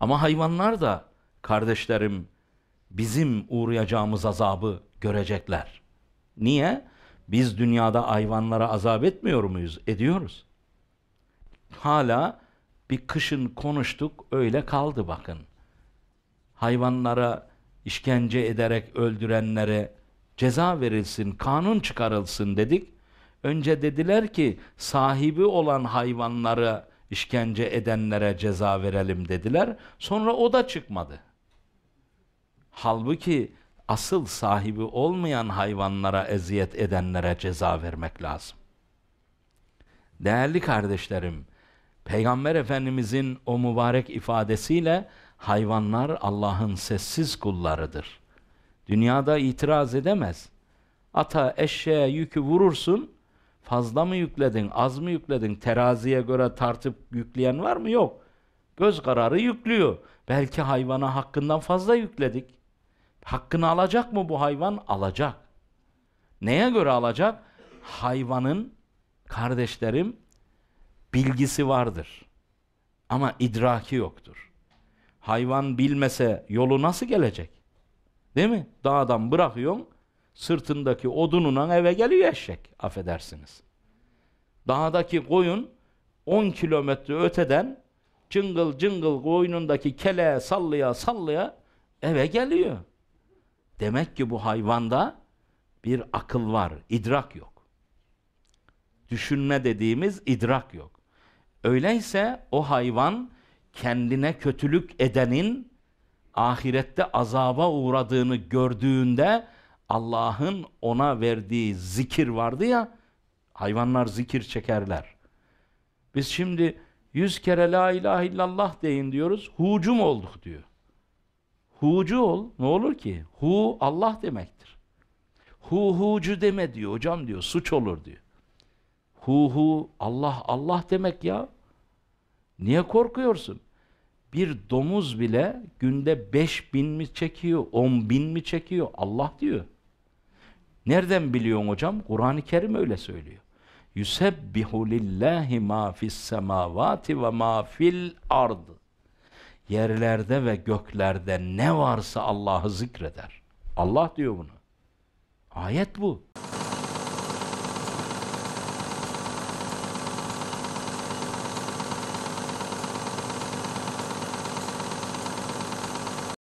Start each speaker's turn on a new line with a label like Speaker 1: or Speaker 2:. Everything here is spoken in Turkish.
Speaker 1: Ama hayvanlar da kardeşlerim bizim uğrayacağımız azabı görecekler. Niye? Biz dünyada hayvanlara azap etmiyor muyuz? Ediyoruz. Hala bir kışın konuştuk öyle kaldı bakın. Hayvanlara işkence ederek öldürenlere ceza verilsin, kanun çıkarılsın dedik. Önce dediler ki sahibi olan hayvanları işkence edenlere ceza verelim dediler. Sonra o da çıkmadı. Halbuki asıl sahibi olmayan hayvanlara eziyet edenlere ceza vermek lazım. Değerli kardeşlerim, Peygamber Efendimizin o mübarek ifadesiyle hayvanlar Allah'ın sessiz kullarıdır. Dünyada itiraz edemez. Ata, eşeğe yükü vurursun, Fazla mı yükledin, az mı yükledin? Teraziye göre tartıp yükleyen var mı? Yok. Göz kararı yüklüyor. Belki hayvana hakkından fazla yükledik. Hakkını alacak mı bu hayvan? Alacak. Neye göre alacak? Hayvanın kardeşlerim bilgisi vardır. Ama idraki yoktur. Hayvan bilmese yolu nasıl gelecek? Değil mi? Dağdan bırakıyorsun sırtındaki odununa eve geliyor eşek. Affedersiniz. Dağdaki koyun 10 kilometre öteden cıngıl cıngıl koynundaki kele sallaya sallaya eve geliyor. Demek ki bu hayvanda bir akıl var, idrak yok. Düşünme dediğimiz idrak yok. Öyleyse o hayvan kendine kötülük edenin ahirette azaba uğradığını gördüğünde Allah'ın ona verdiği zikir vardı ya hayvanlar zikir çekerler. Biz şimdi yüz kere la ilahe illallah deyin diyoruz. Hucum olduk diyor. Hucu ol ne olur ki? Hu Allah demektir. Hu hucu deme diyor hocam diyor suç olur diyor. Hu hu Allah Allah demek ya. Niye korkuyorsun? Bir domuz bile günde beş bin mi çekiyor, on bin mi çekiyor? Allah diyor. Nereden biliyorsun hocam? Kur'an-ı Kerim öyle söylüyor. Yusebbihu lillahi ma fis semavati ve ma fil Yerlerde ve göklerde ne varsa Allah'ı zikreder. Allah diyor bunu. Ayet bu.